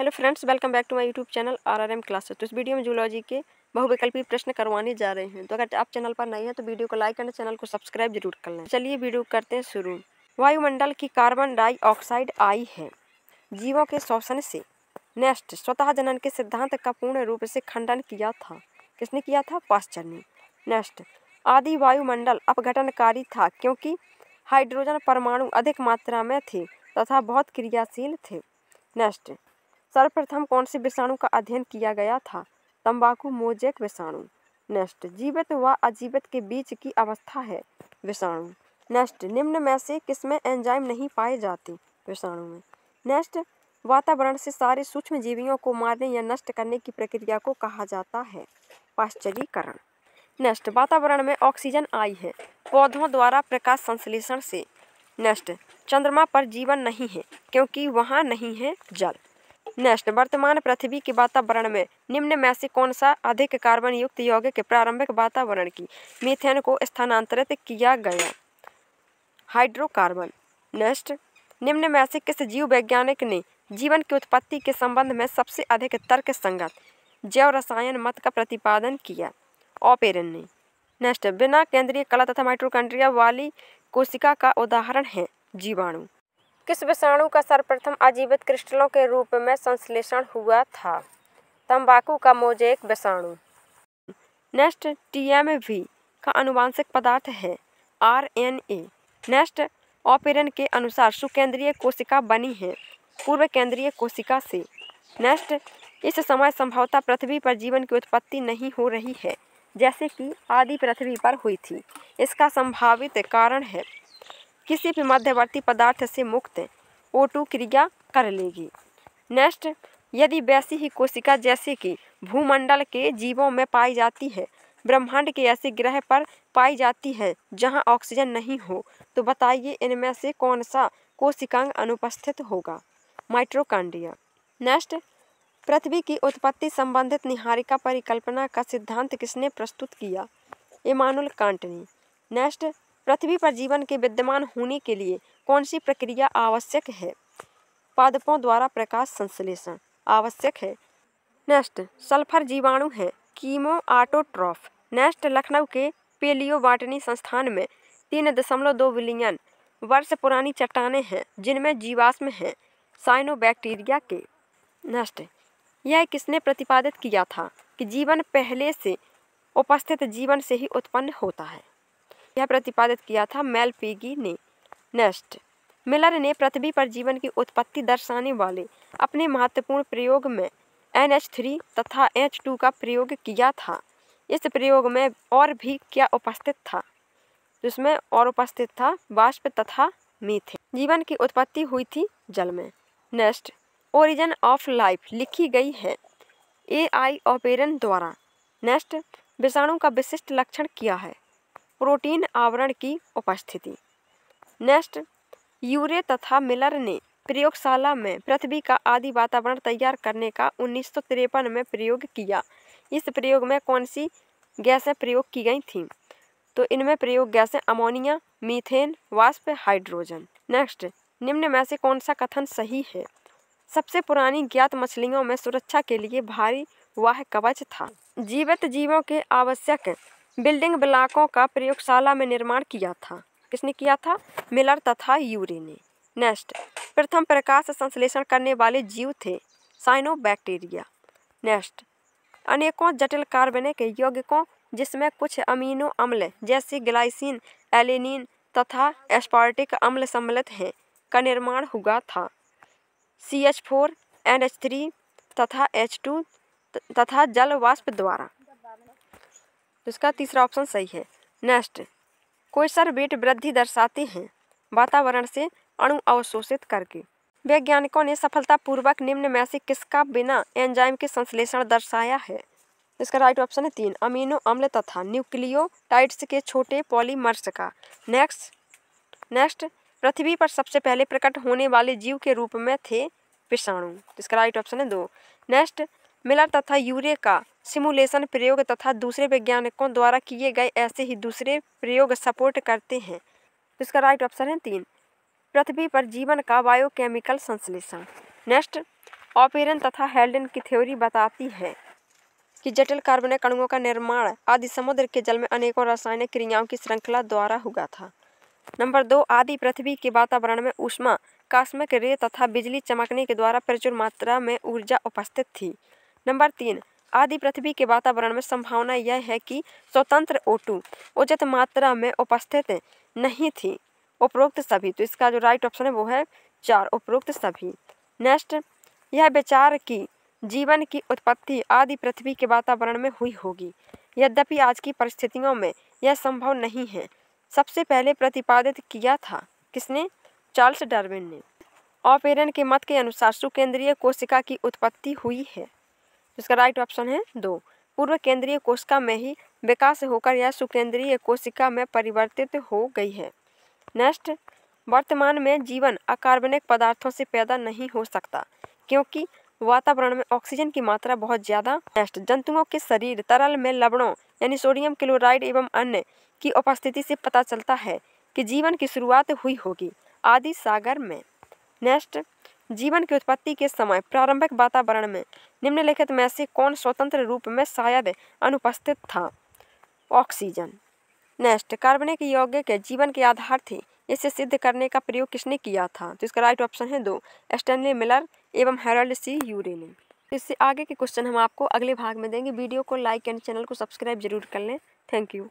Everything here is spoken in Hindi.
hello friends welcome back to my YouTube channel R R M classes तो इस वीडियो में जूलॉजी के बहुविकल्पी प्रश्न करवाने जा रहे हैं तो अगर आप चैनल पर नए हैं तो वीडियो को लाइक करना चैनल को सब्सक्राइब जरूर कर लें चलिए वीडियो करते हैं शुरू वायुमंडल की कार्बन डाइऑक्साइड आई है जीवों के शोषण से नेक्स्ट स्वतः जनन के सिद्धांत का पूर्ण रूप से खंडन किया था किसने किया था पाश्चर ने नेक्स्ट आदि वायुमंडल अपघटनकारी था क्योंकि हाइड्रोजन परमाणु अधिक मात्रा में थे तथा बहुत क्रियाशील थे नेक्स्ट सर्वप्रथम कौन से विषाणु का अध्ययन किया गया था तंबाकू मोजेक विषाणु नेक्स्ट जीवित व अजीवित के बीच की अवस्था है विषाणु नेक्स्ट निम्न में से किसमें एंजाइम नहीं पाए जाते विषाणु में नेक्स्ट वातावरण से सारे सूक्ष्म जीवियों को मारने या नष्ट करने की प्रक्रिया को कहा जाता है पाश्चरीकरण नेक्स्ट वातावरण में ऑक्सीजन आई है पौधों द्वारा प्रकाश संश्लेषण से नेक्स्ट चंद्रमा पर जीवन नहीं है क्योंकि वहाँ नहीं है जल नेक्स्ट वर्तमान पृथ्वी के वातावरण में निम्न में से कौन सा अधिक कार्बन युक्त यौगिक प्रारंभिक वातावरण की मीथेन को स्थानांतरित किया गया हाइड्रोकार्बन नेक्स्ट निम्न में से किस जीव वैज्ञानिक ने जीवन की उत्पत्ति के संबंध में सबसे अधिक तर्क संगत जैव रसायन मत का प्रतिपादन किया ओपेरन ने नेक्स्ट बिना केंद्रीय कला तथा माइट्रोकंड्रिया वाली कोशिका का उदाहरण है जीवाणु किस विषाणु का सर्वप्रथम आजीवित क्रिस्टलों के रूप में संश्लेषण हुआ था तंबाकू का मोजेक विषाणु नेक्स्ट टीएमवी का अनुवांशिक पदार्थ है आरएनए नेक्स्ट ऑपेरन के अनुसार सुकेंद्रीय कोशिका बनी है पूर्व केंद्रीय कोशिका से नेक्स्ट इस समय संभवतः पृथ्वी पर जीवन की उत्पत्ति नहीं हो रही है जैसे कि आदि पृथ्वी पर हुई थी इसका संभावित कारण है किसी भी मध्यवर्ती पदार्थ से मुक्त ओ टू क्रिया कर लेगी नेक्स्ट यदि वैसी ही कोशिका जैसे कि भूमंडल के जीवों में पाई जाती है ब्रह्मांड के ऐसे ग्रह पर पाई जाती है जहां ऑक्सीजन नहीं हो तो बताइए इनमें से कौन सा कोशिकांग अनुपस्थित होगा माइट्रोकांड्रिया नेक्स्ट पृथ्वी की उत्पत्ति संबंधित निहारिका परिकल्पना का सिद्धांत किसने प्रस्तुत किया इमानुल कांट ने नेक्स्ट पृथ्वी पर जीवन के विद्यमान होने के लिए कौन सी प्रक्रिया आवश्यक है पादपों द्वारा प्रकाश संश्लेषण आवश्यक है नेक्स्ट सल्फर जीवाणु है कीमो आटोट्रॉफ नेक्स्ट लखनऊ के पेलियोबाटनी संस्थान में तीन दशमलव दो बिलियन वर्ष पुरानी चट्टाने हैं जिनमें जीवाश्म हैं साइनोबैक्टीरिया के नेक्स्ट यह किसने प्रतिपादित किया था कि जीवन पहले से उपस्थित जीवन से ही उत्पन्न होता है यह प्रतिपादित किया था मेल पीगी ने नेक्स्ट मिलर ने पृथ्वी पर जीवन की उत्पत्ति दर्शाने वाले अपने महत्वपूर्ण प्रयोग में एन एच थ्री तथा एच टू का प्रयोग किया था इस प्रयोग में और भी क्या उपस्थित था जिसमें और उपस्थित था वाष्प तथा मीथे जीवन की उत्पत्ति हुई थी जल में नेक्स्ट ओरिजिन ऑफ लाइफ लिखी गई है ए आई ओपेरन द्वारा नेक्स्ट विषाणु का विशिष्ट लक्षण क्या है प्रोटीन आवरण की उपस्थिति नेक्स्ट यूरे तथा मिलर ने प्रयोगशाला में पृथ्वी का आदि वातावरण तैयार करने का उन्नीस में प्रयोग किया इस प्रयोग में कौन सी गैसें प्रयोग की गई थीं तो इनमें प्रयोग गैसें अमोनिया मीथेन वाष्प हाइड्रोजन नेक्स्ट निम्न में से कौन सा कथन सही है सबसे पुरानी ज्ञात मछलियों में सुरक्षा के लिए भारी वाह कवच था जीवित जीवों के आवश्यक बिल्डिंग ब्लॉकों का प्रयोगशाला में निर्माण किया था किसने किया था मिलर तथा यूरी ने नेक्स्ट प्रथम प्रकाश संश्लेषण करने वाले जीव थे साइनोबैक्टीरिया नेक्स्ट अनेकों जटिल कार्बनिक यौगिकों जिसमें कुछ अमीनो अम्ल जैसे ग्लाइसिन एलिनिन तथा एस्पार्टिक अम्ल सम्मिलित हैं का निर्माण हुआ था C H four N H three तथा एच टू तथा जल वाष्प द्वारा इसका तीसरा ऑप्शन सही है नेक्स्ट कोयसर वेट वृद्धि दर्शाते हैं वातावरण से अणु अवशोषित करके वैज्ञानिकों ने सफलतापूर्वक निम्न में से किसका बिना एंजाइम के संश्लेषण दर्शाया है इसका राइट ऑप्शन है तीन अमीनो अम्ल तथा टाइट्स के छोटे पॉलीमर्स का नेक्स्ट नेक्स्ट पृथ्वी पर सबसे पहले प्रकट होने वाले जीव के रूप में थे विषाणु इसका राइट ऑप्शन है दो नेक्स्ट मिलर तथा यूरे का सिमुलेशन प्रयोग तथा दूसरे वैज्ञानिकों द्वारा किए गए ऐसे ही दूसरे प्रयोग सपोर्ट करते हैं इसका राइट ऑप्शन है तीन पृथ्वी पर जीवन का बायोकेमिकल संश्लेषण नेक्स्ट ऑपेरन तथा हेल्डन की थ्योरी बताती है कि जटिल कार्बन अणुओं का निर्माण आदि समुद्र के जल में अनेकों रासायनिक क्रियाओं की श्रृंखला द्वारा हुआ था नंबर दो आदि पृथ्वी के वातावरण में ऊष्मा कास्मिक रे तथा बिजली चमकने के द्वारा प्रचुर मात्रा में ऊर्जा उपस्थित थी नंबर तीन आदि पृथ्वी के वातावरण में संभावना यह है कि स्वतंत्र ओटू उचित मात्रा में उपस्थित नहीं थी उपरोक्त सभी तो इसका जो राइट ऑप्शन है वो है चार उपरोक्त सभी नेक्स्ट यह विचार की जीवन की उत्पत्ति आदि पृथ्वी के वातावरण में हुई होगी यद्यपि आज की परिस्थितियों में यह संभव नहीं है सबसे पहले प्रतिपादित किया था किसने चार्ल्स डार्विन ने ऑपेरन के मत के अनुसार सुकेंद्रीय कोशिका की उत्पत्ति हुई है इसका राइट ऑप्शन है दो पूर्व केंद्रीय कोशिका में ही विकास होकर यह सुकेंद्रीय कोशिका में परिवर्तित हो गई है नेक्स्ट वर्तमान में जीवन अकार्बनिक पदार्थों से पैदा नहीं हो सकता क्योंकि वातावरण में ऑक्सीजन की मात्रा बहुत ज़्यादा नेक्स्ट जंतुओं के शरीर तरल में लवणों यानी सोडियम क्लोराइड एवं अन्य की उपस्थिति से पता चलता है कि जीवन की शुरुआत हुई होगी आदि सागर में नेक्स्ट जीवन की उत्पत्ति के समय प्रारंभिक वातावरण में निम्नलिखित में से कौन स्वतंत्र रूप में शायद अनुपस्थित था ऑक्सीजन नेक्स्ट कार्बनिक यौगिक जीवन के आधार थे इसे सिद्ध करने का प्रयोग किसने किया था तो इसका राइट ऑप्शन है दो स्टैनली मिलर एवं हेरल्ड सी यूरे ने तो इससे आगे के क्वेश्चन हम आपको अगले भाग में देंगे वीडियो को लाइक एंड चैनल को सब्सक्राइब जरूर कर लें थैंक यू